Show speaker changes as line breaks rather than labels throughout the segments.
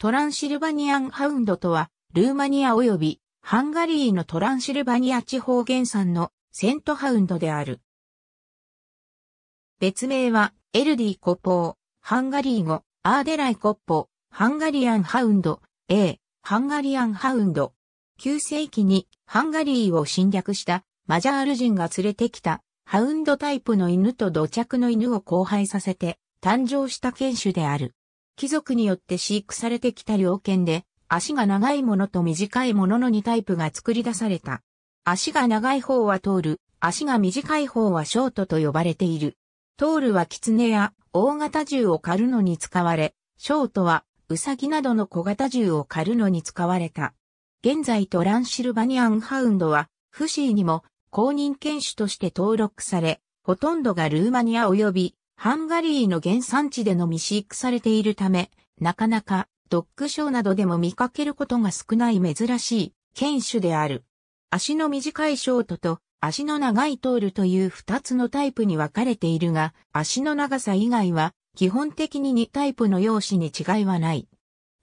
トランシルバニアンハウンドとは、ルーマニア及びハンガリーのトランシルバニア地方原産のセントハウンドである。別名は、エルディコポー、ハンガリー語、アーデライコッポ、ハンガリアンハウンド、A、ハンガリアンハウンド。9世紀にハンガリーを侵略したマジャール人が連れてきたハウンドタイプの犬と土着の犬を交配させて誕生した犬種である。貴族によって飼育されてきた猟犬で、足が長いものと短いものの2タイプが作り出された。足が長い方は通る、足が短い方はショートと呼ばれている。トールは狐や大型銃を狩るのに使われ、ショートはウサギなどの小型銃を狩るのに使われた。現在トランシルバニアンハウンドは、フシーにも公認犬種として登録され、ほとんどがルーマニア及びハンガリーの原産地でのみ飼育されているため、なかなかドッグショーなどでも見かけることが少ない珍しい犬種である。足の短いショートと足の長いトールという二つのタイプに分かれているが、足の長さ以外は基本的に2タイプの容姿に違いはない。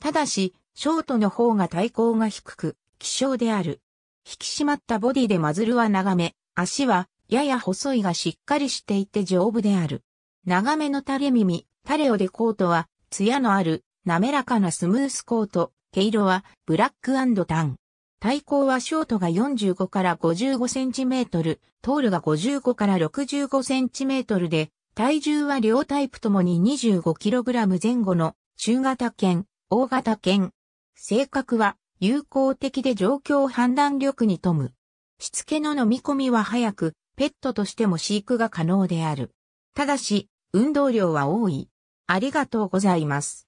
ただし、ショートの方が体高が低く、希少である。引き締まったボディでマズルは長め、足はやや細いがしっかりしていて丈夫である。長めの垂れ耳、タレオデコートは、ツヤのある、滑らかなスムースコート、毛色は、ブラックタン。体高はショートが45から55センチメートル、トールが55から65センチメートルで、体重は両タイプともに2 5ラム前後の中型犬、大型犬。性格は有効的で状況判断力に富む。しつけの飲み込みは早く、ペットとしても飼育が可能である。ただし、運動量は多い。ありがとうございます。